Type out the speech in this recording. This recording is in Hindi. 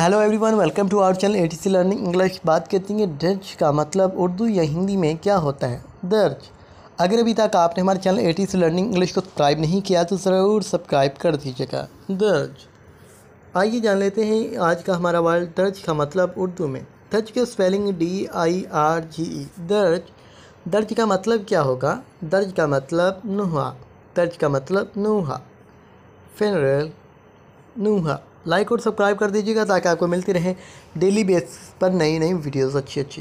hello everyone welcome to our channel ATC learning English बात करती हैं दर्ज का मतलब उर्दू या हिंदी में क्या होता है दर्ज अगर अभी तक आपने हमारे चैनल एटीसी लर्निंग इंग्लिश को सब्सक्राइब नहीं किया तो ज़रूर सब्सक्राइब कर दीजिएगा दर्ज आइए जान लेते हैं आज का हमारा वर्ड दर्ज का मतलब उर्दू में दर्ज के spelling D I R G E दर्ज दर्ज का मतलब क्या होगा दर्ज का मतलब नुहा दर्ज का मतलब नुहा फिनरल नुहा लाइक और सब्सक्राइब कर दीजिएगा ताकि आपको मिलती रहे डेली बेस पर नई नई वीडियोस अच्छी अच्छी